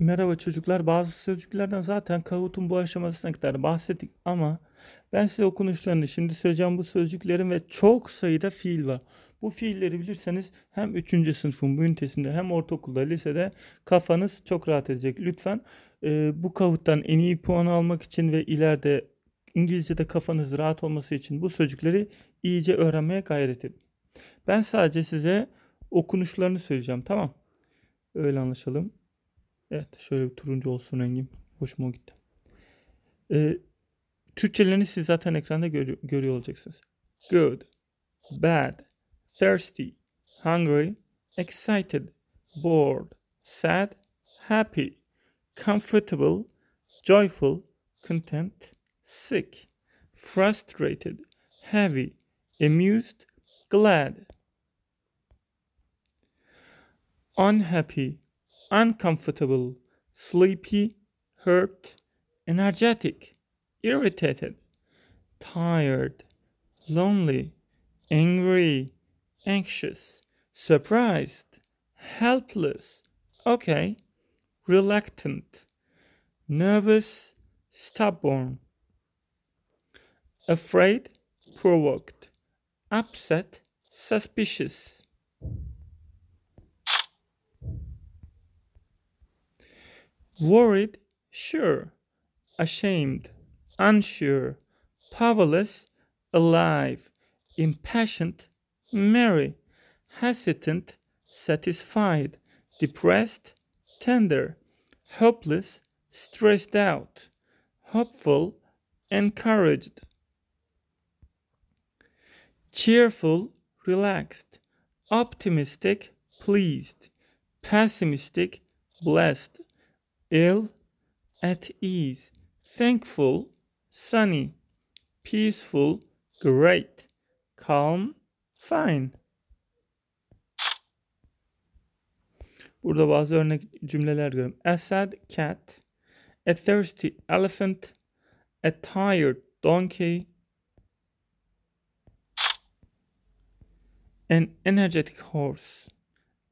Merhaba çocuklar. Bazı sözcüklerden zaten Kahoot'un bu aşamasına kadar bahsettik ama ben size okunuşlarını şimdi söyleyeceğim bu sözcüklerin ve çok sayıda fiil var. Bu fiilleri bilirseniz hem 3. sınıfın bu ünitesinde hem ortaokulda, lisede kafanız çok rahat edecek. Lütfen e, bu kavuttan en iyi puan almak için ve ileride İngilizce'de kafanız rahat olması için bu sözcükleri iyice öğrenmeye gayret edin. Ben sadece size okunuşlarını söyleyeceğim tamam. Öyle anlaşalım. Evet şöyle bir turuncu olsun rengim. Hoşuma gitti. Ee, Türkçelerini siz zaten ekranda gör görüyor olacaksınız. Good, bad, thirsty, hungry, excited, bored, sad, happy, comfortable, joyful, content, sick, frustrated, heavy, amused, glad, unhappy, uncomfortable, sleepy, hurt, energetic, irritated, tired, lonely, angry, anxious, surprised, helpless, okay, reluctant, nervous, stubborn, afraid, provoked, upset, suspicious. worried, sure, ashamed, unsure, powerless, alive, impatient, merry, hesitant, satisfied, depressed, tender, helpless, stressed out, hopeful, encouraged, cheerful, relaxed, optimistic, pleased, pessimistic, blessed, ill, at ease, thankful, sunny, peaceful, great, calm, fine. Burada bazı örnek cümleler görüyorum. A sad cat, a thirsty elephant, a tired donkey, an energetic horse,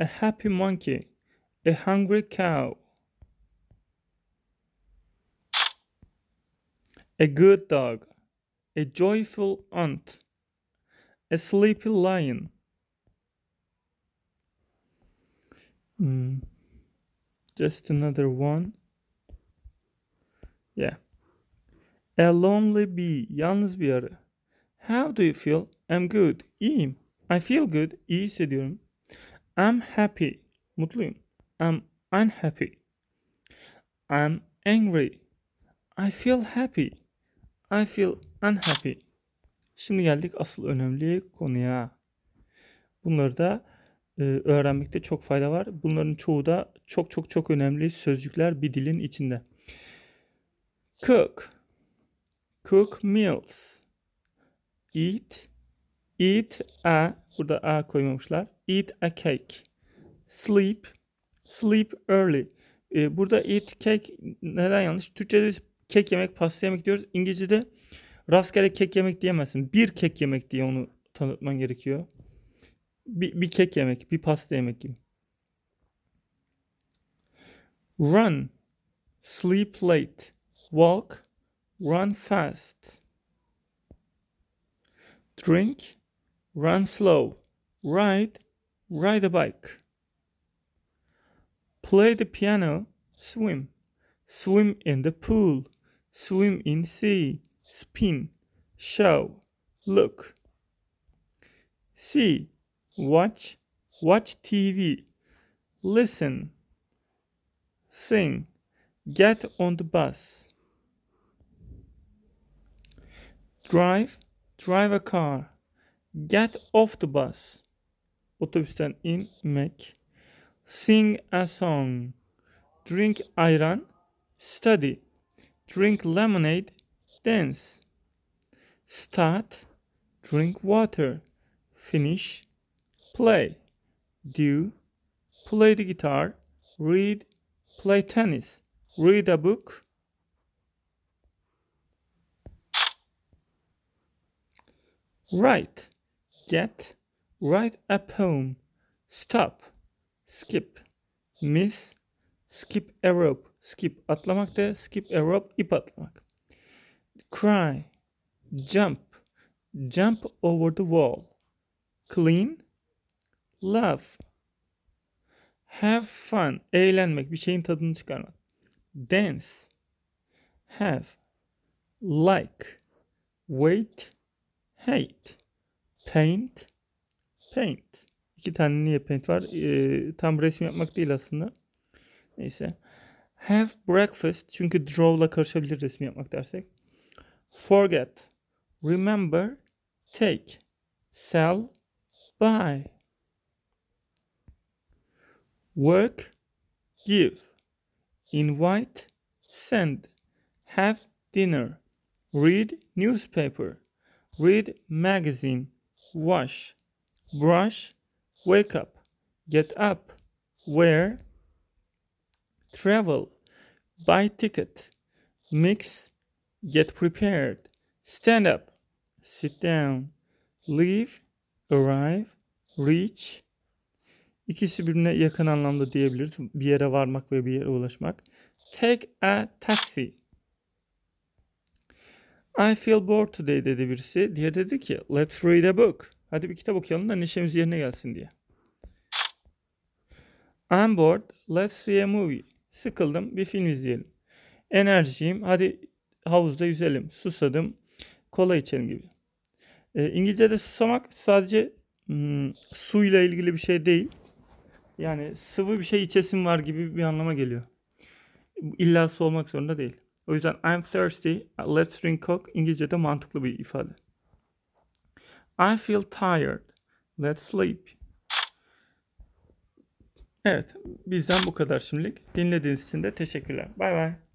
a happy monkey, a hungry cow. a good dog, a joyful aunt, a sleepy lion. Mm, just another one. Yeah. A lonely bee. Yalnız bir arı. How do you feel? I'm good. İyiyim. I feel good. İyi hissediyorum. I'm happy. Mutluyum. I'm unhappy. I'm angry. I feel happy. I feel unhappy. Şimdi geldik asıl önemli konuya. Bunları da e, öğrenmekte çok fayda var. Bunların çoğu da çok çok çok önemli sözcükler bir dilin içinde. Cook. Cook meals. Eat. Eat a. Burada a koymamışlar. Eat a cake. Sleep. Sleep early. E, burada eat cake neden yanlış? Türkçe'de kek yemek, pasta yemek diyoruz. İngilizce'de rastgele kek yemek diyemezsin. Bir kek yemek diye onu tanıtman gerekiyor. Bir, bir kek yemek, bir pasta yemek gibi. Run, sleep late, walk, run fast. Drink, run slow, ride, ride a bike. Play the piano, swim, swim in the pool. swim in sea, spin, show, look. See, watch, watch TV, listen, sing, get on the bus. Drive, drive a car, get off the bus. Otobüsten inmek. Sing a song, drink ayran, study drink lemonade, dance. Start, drink water, finish, play. Do, play the guitar, read, play tennis, read a book. Write, get, write a poem, stop, skip, miss, Skip a rope. Skip atlamak da skip a rope ip atlamak. Cry. Jump. Jump over the wall. Clean. love, Have fun. Eğlenmek. Bir şeyin tadını çıkarmak. Dance. Have. Like. Wait. Hate. Paint. Paint. İki tane niye paint var? Ee, tam resim yapmak değil aslında. Neyse. Have breakfast. Çünkü draw'la karışabilir resim yapmak dersek. Forget. Remember. Take. Sell. Buy. Work. Give. Invite. Send. Have dinner. Read newspaper. Read magazine. Wash. Brush. Wake up. Get up. Wear travel, buy ticket, mix, get prepared, stand up, sit down, leave, arrive, reach. İkisi birbirine yakın anlamda diyebiliriz. Bir yere varmak ve bir yere ulaşmak. Take a taxi. I feel bored today dedi birisi. Diğer dedi ki let's read a book. Hadi bir kitap okuyalım da neşemiz yerine gelsin diye. I'm bored. Let's see a movie. Sıkıldım bir film izleyelim. Enerjiyim hadi havuzda yüzelim. Susadım kola içelim gibi. E, İngilizce'de susamak sadece hmm, suyla ilgili bir şey değil. Yani sıvı bir şey içesim var gibi bir anlama geliyor. İlla su olmak zorunda değil. O yüzden I'm thirsty, let's drink coke İngilizce'de mantıklı bir ifade. I feel tired, let's sleep. Evet bizden bu kadar şimdilik. Dinlediğiniz için de teşekkürler. Bay bay.